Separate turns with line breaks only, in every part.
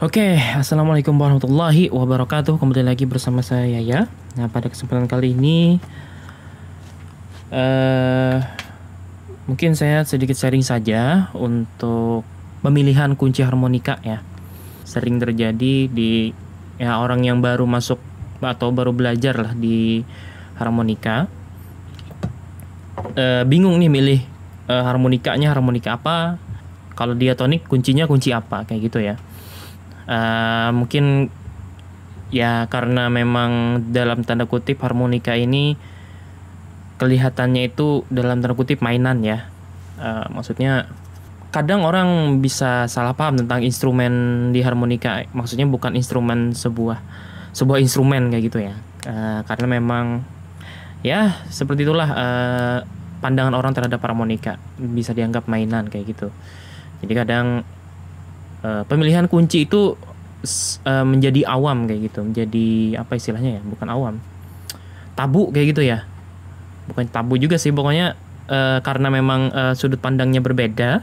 Oke, okay, assalamualaikum warahmatullahi wabarakatuh. Kembali lagi bersama saya ya. Nah pada kesempatan kali ini, uh, mungkin saya sedikit sharing saja untuk pemilihan kunci harmonika ya. Sering terjadi di ya orang yang baru masuk atau baru belajar lah di harmonika. Uh, bingung nih milih uh, harmonikanya harmonika apa. Kalau diatonik kuncinya kunci apa kayak gitu ya uh, mungkin ya karena memang dalam tanda kutip harmonika ini kelihatannya itu dalam tanda kutip mainan ya uh, maksudnya kadang orang bisa salah paham tentang instrumen di harmonika maksudnya bukan instrumen sebuah sebuah instrumen kayak gitu ya uh, karena memang ya seperti itulah uh, pandangan orang terhadap harmonika bisa dianggap mainan kayak gitu jadi kadang Eh, pemilihan kunci itu uh, menjadi awam kayak gitu menjadi apa istilahnya ya bukan awam tabu kayak gitu ya bukan tabu juga sih pokoknya uh, karena memang uh, sudut pandangnya berbeda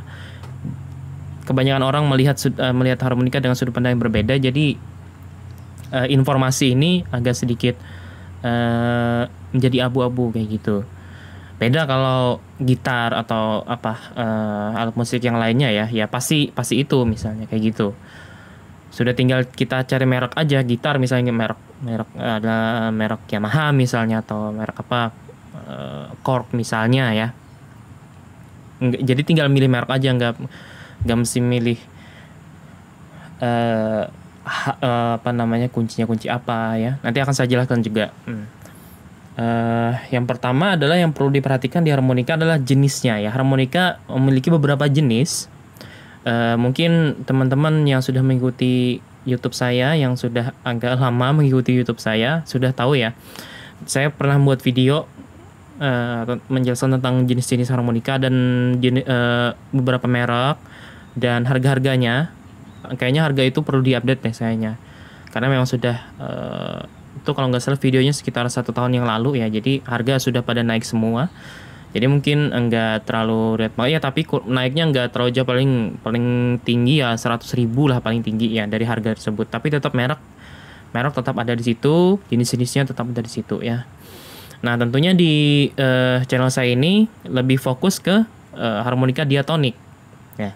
kebanyakan orang melihat uh, melihat harmonika dengan sudut pandang yang berbeda jadi uh, informasi ini agak sedikit uh, menjadi abu-abu kayak gitu beda kalau gitar atau apa uh, alat musik yang lainnya ya ya pasti pasti itu misalnya kayak gitu sudah tinggal kita cari merek aja gitar misalnya merek merek ada merek Yamaha misalnya atau merek apa uh, Korg misalnya ya Nggak, jadi tinggal milih merek aja nggak nggak mesti milih uh, ha, uh, apa namanya kuncinya kunci apa ya nanti akan saya jelaskan juga hmm. Uh, yang pertama adalah yang perlu diperhatikan di harmonika adalah jenisnya ya. Harmonika memiliki beberapa jenis. Uh, mungkin teman-teman yang sudah mengikuti YouTube saya, yang sudah agak lama mengikuti YouTube saya, sudah tahu ya. Saya pernah buat video uh, menjelaskan tentang jenis-jenis harmonika dan jenis, uh, beberapa merek dan harga-harganya. Kayaknya harga itu perlu diupdate deh sayanya. Karena memang sudah uh, itu kalau nggak salah videonya sekitar satu tahun yang lalu ya jadi harga sudah pada naik semua jadi mungkin enggak terlalu red ya tapi naiknya enggak terlalu jauh paling paling tinggi ya 100 ribu lah paling tinggi ya dari harga tersebut tapi tetap merek merek tetap ada di situ jenis-jenisnya tetap ada di situ ya nah tentunya di uh, channel saya ini lebih fokus ke uh, harmonika diatonik ya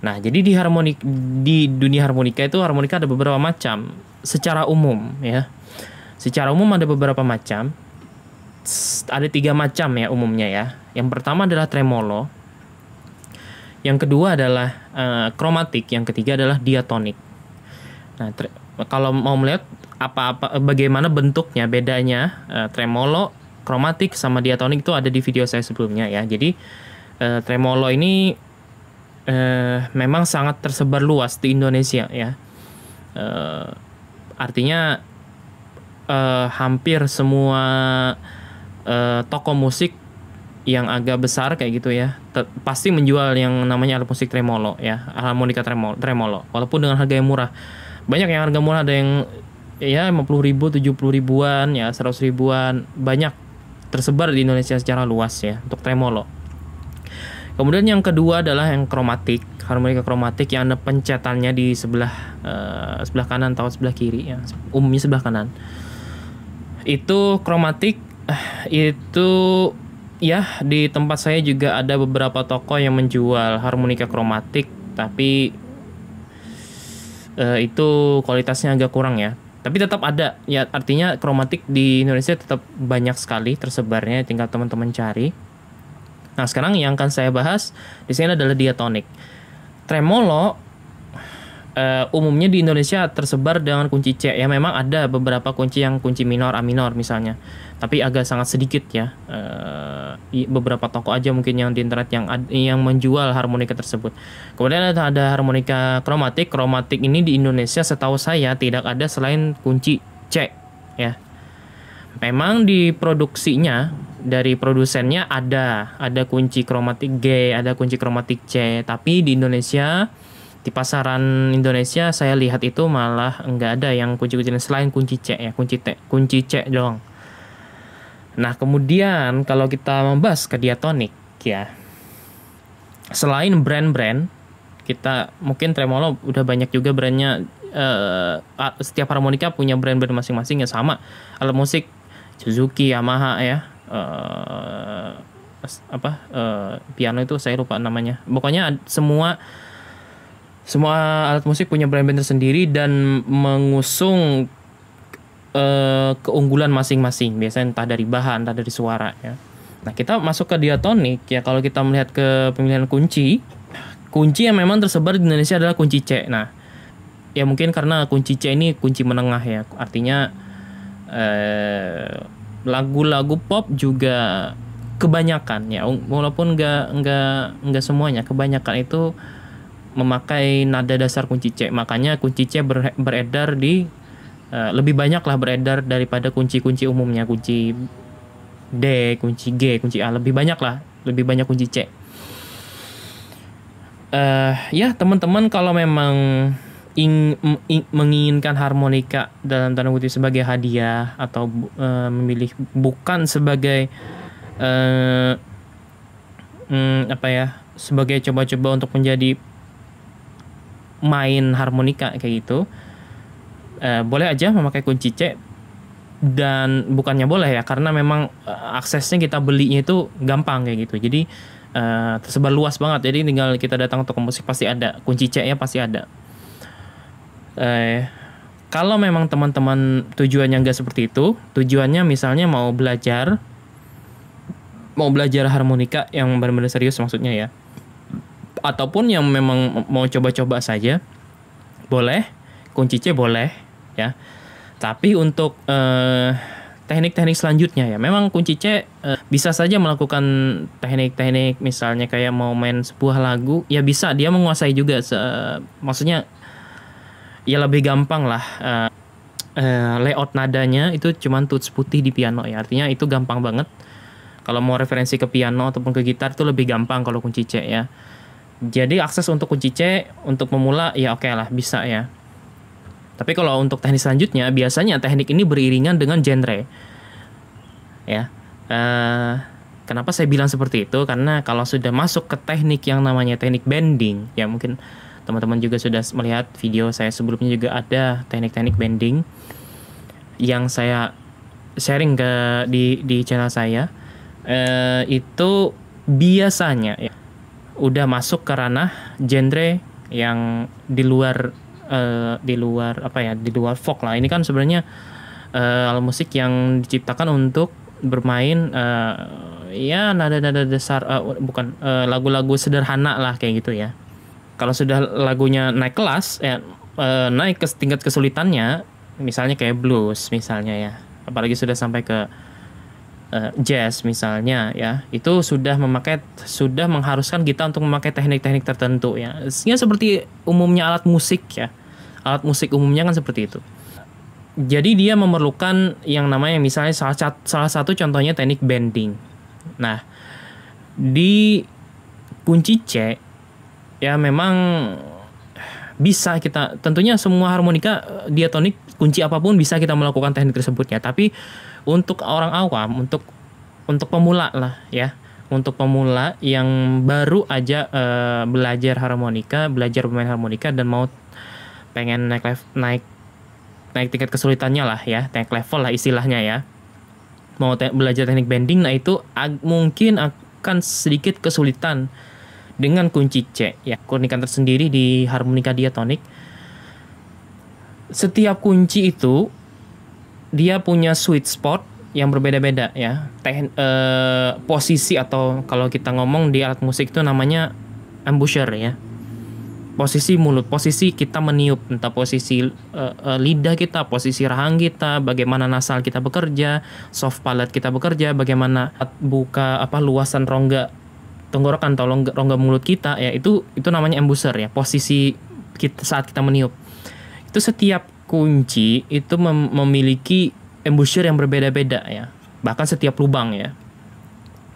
Nah, jadi di harmonik di dunia harmonika itu harmonika ada beberapa macam secara umum ya. Secara umum ada beberapa macam. Ada tiga macam ya umumnya ya. Yang pertama adalah tremolo. Yang kedua adalah uh, kromatik, yang ketiga adalah diatonik. Nah, kalau mau melihat apa-apa bagaimana bentuknya bedanya uh, tremolo, kromatik sama diatonik itu ada di video saya sebelumnya ya. Jadi uh, tremolo ini eh, memang sangat tersebar luas di Indonesia ya. Eh, artinya eh, hampir semua eh, toko musik yang agak besar kayak gitu ya pasti menjual yang namanya alat musik tremolo ya alat harmonika tremolo, tremolo walaupun dengan harga yang murah banyak yang harga murah ada yang ya 50 ribu 70 ribuan ya 100 ribuan banyak tersebar di Indonesia secara luas ya untuk tremolo Kemudian yang kedua adalah yang kromatik, harmonika kromatik yang ada pencetannya di sebelah uh, sebelah kanan atau sebelah kiri ya, umumnya sebelah kanan. Itu kromatik eh, itu ya di tempat saya juga ada beberapa toko yang menjual harmonika kromatik tapi uh, itu kualitasnya agak kurang ya tapi tetap ada ya artinya kromatik di Indonesia tetap banyak sekali tersebarnya tinggal teman-teman cari Nah, sekarang yang akan saya bahas di sini adalah diatonik. Tremolo uh, umumnya di Indonesia tersebar dengan kunci C. Ya memang ada beberapa kunci yang kunci minor, A minor misalnya. Tapi agak sangat sedikit ya. Uh, beberapa toko aja mungkin yang di internet yang yang menjual harmonika tersebut. Kemudian ada, ada harmonika kromatik. Kromatik ini di Indonesia setahu saya tidak ada selain kunci C ya. Memang di produksinya dari produsennya ada ada kunci kromatik G ada kunci kromatik C tapi di Indonesia di pasaran Indonesia saya lihat itu malah nggak ada yang kunci kunci selain kunci C ya kunci T kunci C dong nah kemudian kalau kita membahas ke diatonik ya selain brand-brand kita mungkin tremolo udah banyak juga brandnya uh, setiap harmonika punya brand-brand masing-masing yang sama alat musik Suzuki Yamaha ya uh, apa uh, piano itu saya lupa namanya pokoknya semua semua alat musik punya brand-brand tersendiri dan mengusung uh, keunggulan masing-masing biasanya entah dari bahan entah dari suara ya nah kita masuk ke diatonik ya kalau kita melihat ke pemilihan kunci kunci yang memang tersebar di Indonesia adalah kunci C nah ya mungkin karena kunci C ini kunci menengah ya artinya lagu-lagu pop juga kebanyakan ya walaupun nggak nggak nggak semuanya kebanyakan itu memakai nada dasar kunci C makanya kunci C ber, beredar di uh, lebih banyak lah beredar daripada kunci-kunci umumnya kunci D kunci G kunci A lebih banyak lah lebih banyak kunci C uh, ya teman-teman kalau memang ing, ing, menginginkan harmonika dalam tanda kutip sebagai hadiah atau uh, memilih bukan sebagai uh, um, apa ya sebagai coba-coba untuk menjadi main harmonika kayak gitu uh, boleh aja memakai kunci C dan bukannya boleh ya karena memang aksesnya kita belinya itu gampang kayak gitu jadi uh, tersebar luas banget jadi tinggal kita datang ke musik pasti ada kunci C nya pasti ada eh, kalau memang teman-teman tujuannya nggak seperti itu, tujuannya misalnya mau belajar, mau belajar harmonika yang benar-benar serius maksudnya ya, ataupun yang memang mau coba-coba saja, boleh, kunci C boleh, ya. Tapi untuk eh, teknik-teknik selanjutnya ya, memang kunci C eh, bisa saja melakukan teknik-teknik misalnya kayak mau main sebuah lagu, ya bisa dia menguasai juga, se maksudnya ya lebih gampang lah uh, uh, layout nadanya itu cuma tuts putih di piano ya artinya itu gampang banget kalau mau referensi ke piano ataupun ke gitar itu lebih gampang kalau kunci C ya jadi akses untuk kunci C untuk pemula ya oke okay lah bisa ya tapi kalau untuk teknik selanjutnya biasanya teknik ini beriringan dengan genre ya uh, kenapa saya bilang seperti itu karena kalau sudah masuk ke teknik yang namanya teknik bending ya mungkin teman-teman juga sudah melihat video saya sebelumnya juga ada teknik-teknik bending yang saya sharing ke di di channel saya e, itu biasanya ya, udah masuk ke ranah genre yang di luar e, di luar apa ya di luar folk lah ini kan sebenarnya e, alat musik yang diciptakan untuk bermain e, ya nada-nada dasar uh, bukan lagu-lagu uh, sederhana lah kayak gitu ya kalau sudah lagunya naik kelas, ya eh, naik ke tingkat kesulitannya, misalnya kayak blues misalnya ya, apalagi sudah sampai ke eh, jazz misalnya ya, itu sudah memakai sudah mengharuskan kita untuk memakai teknik-teknik tertentu ya. Sehingga seperti umumnya alat musik ya. Alat musik umumnya kan seperti itu jadi dia memerlukan yang namanya misalnya salah salah satu contohnya teknik bending. Nah, di kunci C ya memang bisa kita tentunya semua harmonika eh, diatonik kunci apapun bisa kita melakukan teknik tersebutnya tapi untuk orang awam untuk untuk pemula lah ya untuk pemula yang baru aja uh, belajar harmonika belajar bermain harmonika dan mau pengen naik level naik naik tingkat kesulitannya lah ya naik level lah istilahnya ya mau te belajar teknik bending nah itu mungkin akan sedikit kesulitan dengan kunci C ya keunikan tersendiri di harmonika diatonik setiap kunci itu dia punya sweet spot yang berbeda-beda ya Teh, eh, posisi atau kalau kita ngomong di alat musik itu namanya embouchure ya posisi mulut posisi kita meniup entah posisi eh, eh lidah kita posisi rahang kita bagaimana nasal kita bekerja soft palate kita bekerja bagaimana buka apa luasan rongga tenggorokan atau rongga, mulut kita ya itu itu namanya embuser ya posisi kita saat kita meniup itu setiap kunci itu mem memiliki embusur yang berbeda-beda ya bahkan setiap lubang ya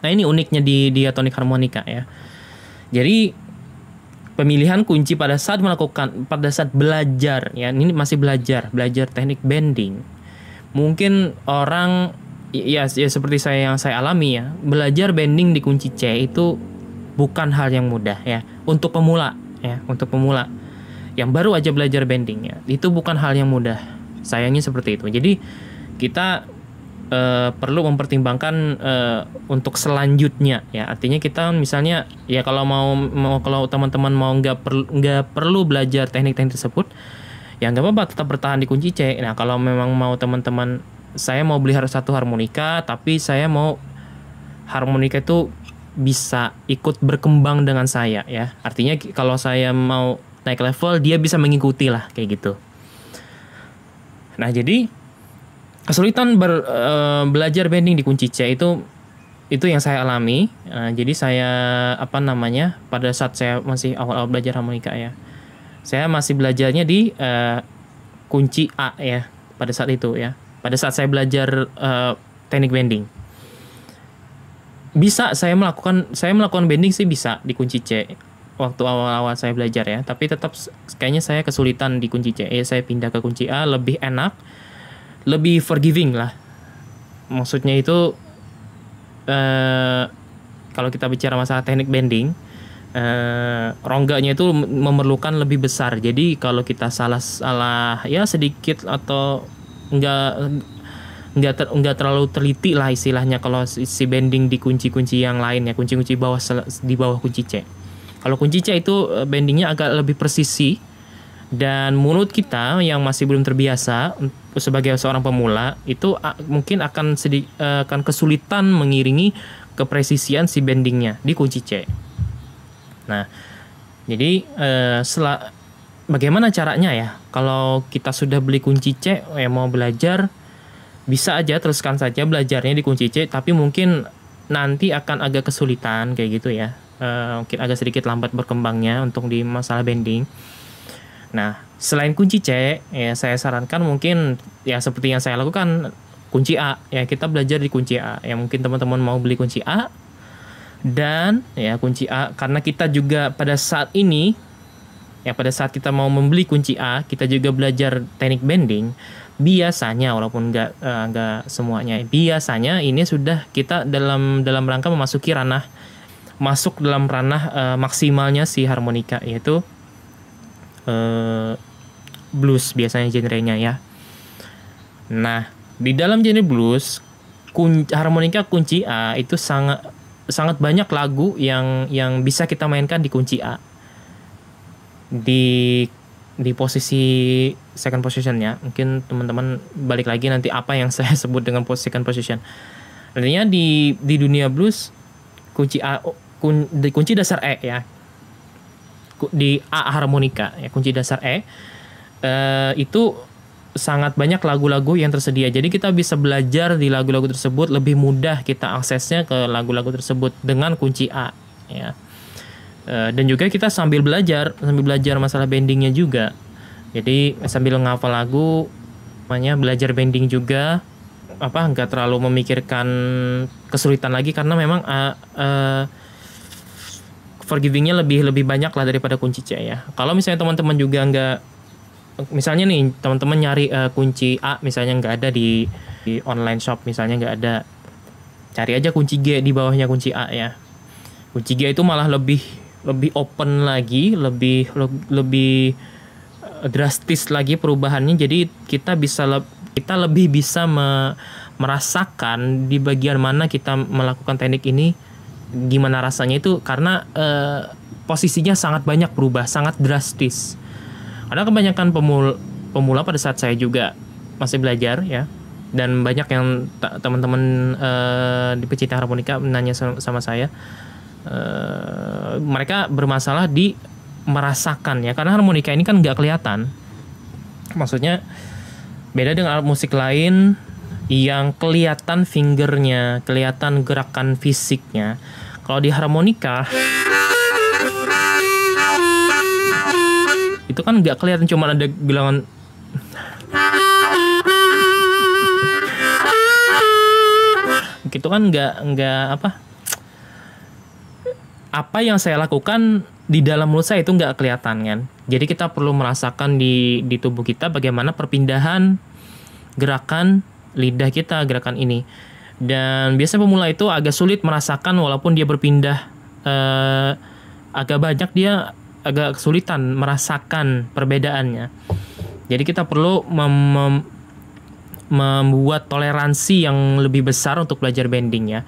nah ini uniknya di diatonik harmonika ya jadi pemilihan kunci pada saat melakukan pada saat belajar ya ini masih belajar belajar teknik bending mungkin orang ya, ya seperti saya yang saya alami ya, belajar bending di kunci C itu bukan hal yang mudah ya untuk pemula ya, untuk pemula yang baru aja belajar bending ya. Itu bukan hal yang mudah. Sayangnya seperti itu. Jadi kita uh, perlu mempertimbangkan uh, untuk selanjutnya ya artinya kita misalnya ya kalau mau mau kalau teman-teman mau nggak perlu nggak perlu belajar teknik-teknik tersebut ya nggak apa-apa tetap bertahan di kunci C nah kalau memang mau teman-teman saya mau beli harus satu harmonika tapi saya mau harmonika itu bisa ikut berkembang dengan saya ya artinya kalau saya mau naik level dia bisa mengikuti lah kayak gitu nah jadi kesulitan ber, e, belajar bending di kunci C itu itu yang saya alami nah, jadi saya apa namanya pada saat saya masih awal-awal belajar harmonika ya saya masih belajarnya di e, kunci A ya pada saat itu ya pada saat saya belajar uh, teknik bending bisa saya melakukan saya melakukan bending sih bisa di kunci C waktu awal-awal saya belajar ya tapi tetap kayaknya saya kesulitan di kunci C ya saya pindah ke kunci A lebih enak lebih forgiving lah maksudnya itu uh, kalau kita bicara masalah teknik bending uh, rongganya itu memerlukan lebih besar jadi kalau kita salah salah ya sedikit atau nggak nggak ter, nggak terlalu teliti lah istilahnya kalau si bending di kunci-kunci yang lain ya kunci-kunci bawah di bawah kunci C. Kalau kunci C itu eh, bendingnya agak lebih presisi dan mulut kita yang masih belum terbiasa mm, sebagai seorang pemula itu mungkin akan sedi, eh, akan kesulitan mengiringi kepresisian si bendingnya di kunci C. Nah, jadi uh, eh, setelah bagaimana caranya ya? Kalau kita sudah beli kunci C, oh ya mau belajar bisa aja teruskan saja belajarnya di kunci C, tapi mungkin nanti akan agak kesulitan kayak gitu ya. E, mungkin agak sedikit lambat berkembangnya untuk di masalah bending. Nah, selain kunci C, ya saya sarankan mungkin ya seperti yang saya lakukan kunci A. Ya kita belajar di kunci A. Ya mungkin teman-teman mau beli kunci A dan ya kunci A karena kita juga pada saat ini Ya pada saat kita mau membeli kunci A, kita juga belajar teknik bending. Biasanya walaupun nggak eh, nggak uh, semuanya, biasanya ini sudah kita dalam dalam rangka memasuki ranah masuk dalam ranah uh, maksimalnya si harmonika yaitu uh, blues biasanya genrenya ya. Nah, di dalam genre blues kun harmonika kunci A itu sangat sangat banyak lagu yang yang bisa kita mainkan di kunci A di di posisi second position ya mungkin teman-teman balik lagi nanti apa yang saya sebut dengan second position artinya di di dunia blues kunci A oh, kun, di kunci dasar E ya di A harmonika ya kunci dasar E uh, itu sangat banyak lagu-lagu yang tersedia. Jadi kita bisa belajar di lagu-lagu tersebut lebih mudah kita aksesnya ke lagu-lagu tersebut dengan kunci A ya. Eh, dan juga kita sambil belajar sambil belajar masalah bendingnya juga jadi sambil ngafal lagu namanya belajar bending juga apa nggak terlalu memikirkan kesulitan lagi karena memang uh, uh, forgivingnya lebih lebih banyak lah daripada kunci C ya kalau misalnya teman-teman juga nggak misalnya nih teman-teman nyari uh, kunci A misalnya nggak ada di, di online shop misalnya nggak ada cari aja kunci G di bawahnya kunci A ya kunci G itu malah lebih lebih open lagi, lebih le, lebih eh, drastis lagi perubahannya. Jadi kita bisa le, kita lebih bisa me, merasakan di bagian mana kita melakukan teknik ini gimana rasanya itu karena eh, posisinya sangat banyak berubah, sangat drastis. Ada kebanyakan pemula, pemula pada saat saya juga masih belajar ya dan banyak yang teman-teman uh, di pecinta harmonika menanya sama saya Eh, mereka bermasalah di merasakan ya karena harmonika ini kan nggak kelihatan maksudnya beda dengan alat musik lain yang kelihatan fingernya kelihatan gerakan fisiknya kalau di harmonika itu kan nggak kelihatan cuma ada bilangan gitu kan nggak nggak apa apa yang saya lakukan di dalam mulut saya itu nggak kelihatan kan. Jadi kita perlu merasakan di di tubuh kita bagaimana perpindahan gerakan lidah kita gerakan ini. Dan biasanya pemula itu agak sulit merasakan walaupun dia berpindah eh, agak banyak dia agak kesulitan merasakan perbedaannya. Jadi kita perlu mem mem membuat toleransi yang lebih besar untuk belajar bending ya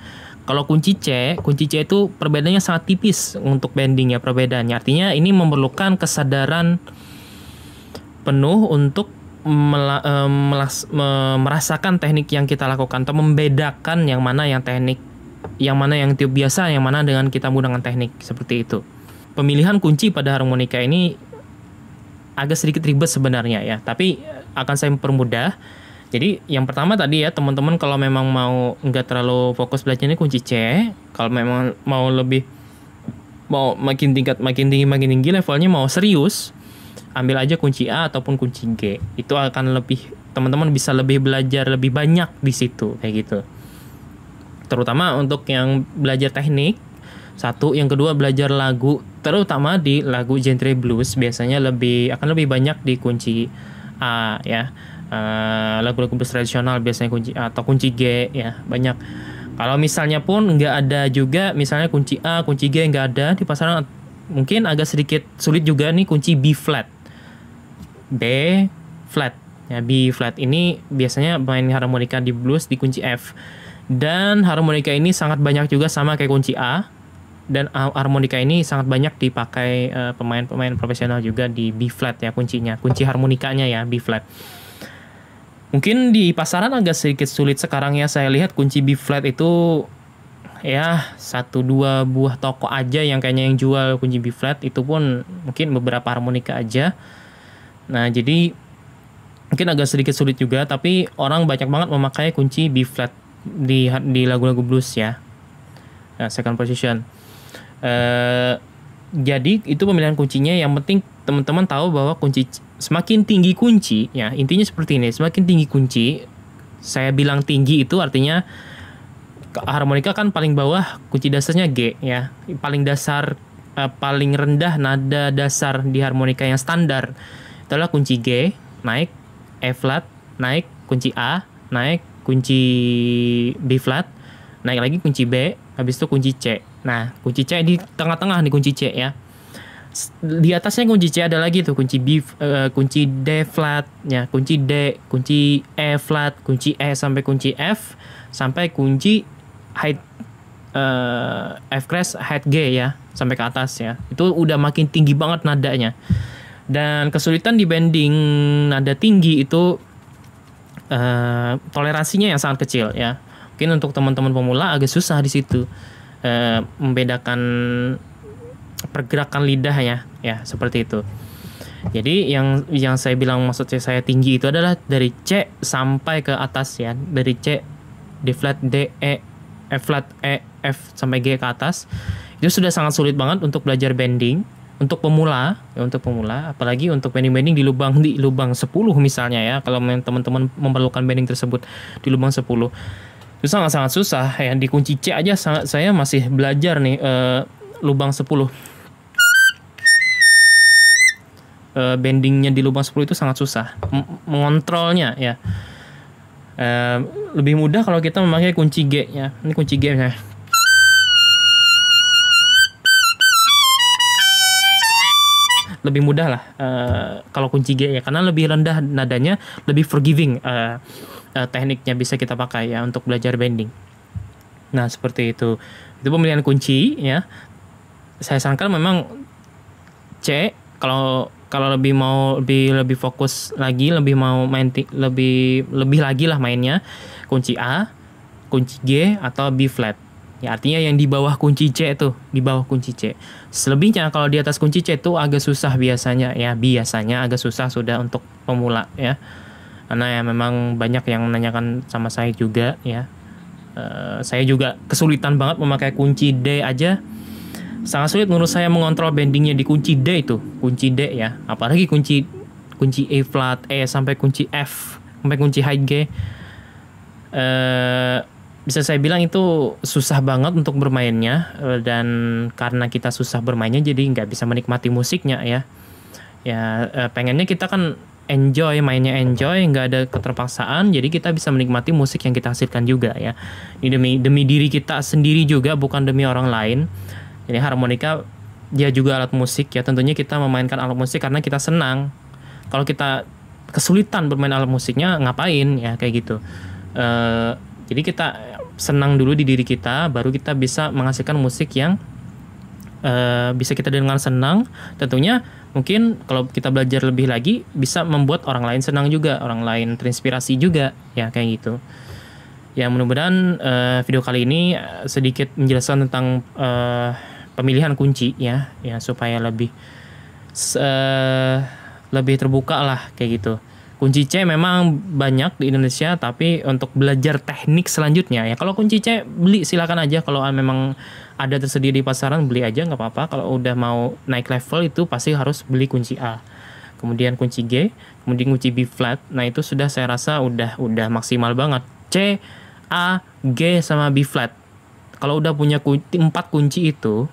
kalau kunci C, kunci C itu perbedaannya sangat tipis untuk bending ya perbedaannya. Artinya ini memerlukan kesadaran penuh untuk mela, e, melas, e, merasakan teknik yang kita lakukan atau membedakan yang mana yang teknik yang mana yang tiup biasa, yang mana dengan kita menggunakan teknik seperti itu. Pemilihan kunci pada harmonika ini agak sedikit ribet sebenarnya ya, tapi akan saya permudah jadi yang pertama tadi ya teman-teman kalau memang mau nggak terlalu fokus belajarnya kunci C, kalau memang mau lebih mau makin tingkat makin tinggi makin tinggi levelnya mau serius, ambil aja kunci A ataupun kunci G. Itu akan lebih teman-teman bisa lebih belajar lebih banyak di situ kayak gitu. Terutama untuk yang belajar teknik satu, yang kedua belajar lagu, terutama di lagu genre blues biasanya lebih akan lebih banyak di kunci A ya Eh, lagu-lagu blues tradisional biasanya kunci atau kunci G ya banyak kalau misalnya pun nggak ada juga misalnya kunci A kunci G nggak ada di pasaran mungkin agak sedikit sulit juga nih kunci B flat B flat ya B flat ini biasanya main harmonika di blues di kunci F dan harmonika ini sangat banyak juga sama kayak kunci A dan harmonika ini sangat banyak dipakai pemain eh, pemain-pemain profesional juga di B flat ya kuncinya kunci harmonikanya ya B flat Mungkin di pasaran agak sedikit sulit sekarang ya. Saya lihat kunci B flat itu ya satu dua buah toko aja yang kayaknya yang jual kunci B flat itu pun mungkin beberapa harmonika aja. Nah, jadi mungkin agak sedikit sulit juga tapi orang banyak banget memakai kunci B flat di di lagu-lagu blues ya. Nah, second position. uh, jadi itu pemilihan kuncinya yang penting teman-teman tahu bahwa kunci semakin tinggi kunci ya intinya seperti ini semakin tinggi kunci saya bilang tinggi itu artinya harmonika kan paling bawah kunci dasarnya G ya paling dasar eh, paling rendah nada dasar di harmonika yang standar itulah kunci G naik E flat naik kunci A naik kunci B flat naik lagi kunci B habis itu kunci C nah kunci C di tengah-tengah nih kunci C ya di atasnya kunci C ada lagi tuh kunci B uh, kunci D flat ya kunci D kunci E flat kunci E sampai kunci F sampai kunci high uh, eh, F crash head G ya sampai ke atas ya itu udah makin tinggi banget nadanya dan kesulitan di bending nada tinggi itu uh, eh, toleransinya yang sangat kecil ya mungkin untuk teman-teman pemula agak susah di situ uh, membedakan pergerakan lidahnya ya seperti itu. Jadi yang yang saya bilang maksudnya saya tinggi itu adalah dari C sampai ke atas ya, dari C D flat D E F flat E F sampai G ke atas. Itu sudah sangat sulit banget untuk belajar bending untuk pemula, ya untuk pemula, apalagi untuk bending-bending di lubang di lubang 10 misalnya ya, kalau teman-teman memerlukan bending tersebut di lubang 10. Itu sangat-sangat susah ya, dikunci C aja sangat saya masih belajar nih uh, lubang 10. e, eh, bendingnya di lubang 10 itu sangat susah. M mengontrolnya ya. e, lebih mudah kalau kita memakai kunci G ya. Ini kunci G ya lebih mudah lah uh, kalau kunci G ya karena lebih rendah nadanya lebih forgiving uh, uh, tekniknya bisa kita pakai ya untuk belajar bending nah seperti itu itu pemilihan kunci ya saya sarankan memang C kalau kalau lebih mau lebih lebih fokus lagi lebih mau main lebih lebih lagi lah mainnya kunci A kunci G atau B flat ya artinya yang di bawah kunci C itu di bawah kunci C selebihnya kalau di atas kunci C itu agak susah biasanya ya biasanya agak susah sudah untuk pemula ya karena ya memang banyak yang menanyakan sama saya juga ya uh, saya juga kesulitan banget memakai kunci D aja sangat sulit menurut saya mengontrol bendingnya di kunci D itu kunci D ya apalagi kunci kunci E flat E sampai kunci F sampai kunci high G eh, bisa saya bilang itu susah banget untuk bermainnya eh, dan karena kita susah bermainnya jadi nggak bisa menikmati musiknya ya ya eh, pengennya kita kan enjoy mainnya enjoy nggak ada keterpaksaan jadi kita bisa menikmati musik yang kita hasilkan juga ya ini demi demi diri kita sendiri juga bukan demi orang lain ini harmonika dia juga alat musik ya tentunya kita memainkan alat musik karena kita senang kalau kita kesulitan bermain alat musiknya ngapain ya kayak gitu e, jadi kita senang dulu di diri kita baru kita bisa menghasilkan musik yang e, bisa kita dengar senang tentunya mungkin kalau kita belajar lebih lagi bisa membuat orang lain senang juga orang lain terinspirasi juga ya kayak gitu ya mudah-mudahan uh, video kali ini sedikit menjelaskan tentang uh, pemilihan kunci ya ya supaya lebih se eh, lebih terbuka lah kayak gitu. Kunci C memang banyak di Indonesia tapi untuk belajar teknik selanjutnya ya kalau kunci C beli silakan aja kalau memang ada tersedia di pasaran beli aja nggak apa-apa kalau udah mau naik level itu pasti harus beli kunci A kemudian kunci G kemudian kunci B flat nah itu sudah saya rasa udah udah maksimal banget C A G sama B flat kalau udah punya kunci, empat kunci itu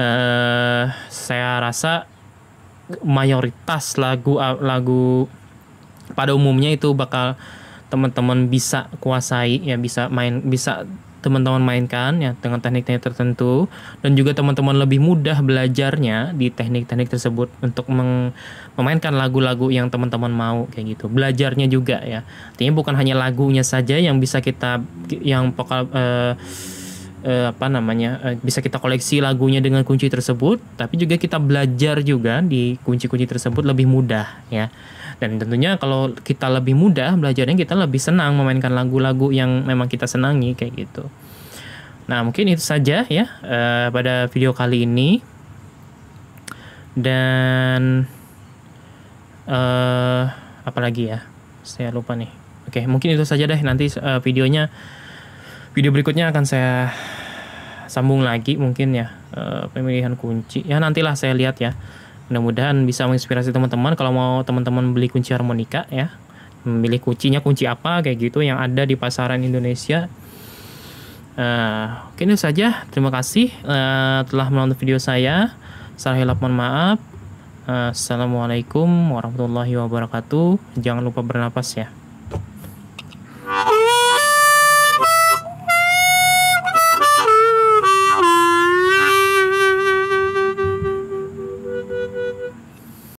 Eh, saya rasa mayoritas lagu ah, lagu pada umumnya itu bakal teman-teman bisa kuasai ya bisa main bisa teman-teman mainkan ya dengan teknik-teknik tertentu dan juga teman-teman lebih mudah belajarnya di teknik-teknik tersebut untuk meng memainkan lagu-lagu yang teman-teman mau kayak gitu belajarnya juga ya artinya bukan hanya lagunya saja yang bisa kita yang bakal uh, uh, apa namanya uh, bisa kita koleksi lagunya dengan kunci tersebut tapi juga kita belajar juga di kunci-kunci tersebut lebih mudah ya dan tentunya kalau kita lebih mudah belajarnya kita lebih senang memainkan lagu-lagu yang memang kita senangi kayak gitu nah mungkin itu saja ya uh, pada video kali ini dan apa apalagi ya saya lupa nih oke mungkin itu saja deh nanti uh, videonya video berikutnya akan saya sambung lagi mungkin ya e, pemilihan kunci ya nantilah saya lihat ya mudah-mudahan bisa menginspirasi teman-teman kalau mau teman-teman beli kunci harmonika ya memilih kuncinya kunci apa kayak gitu yang ada di pasaran Indonesia uh, oke ini saja terima kasih uh, telah menonton video saya salah hilap mohon maaf uh, Assalamualaikum warahmatullahi wabarakatuh jangan lupa bernapas ya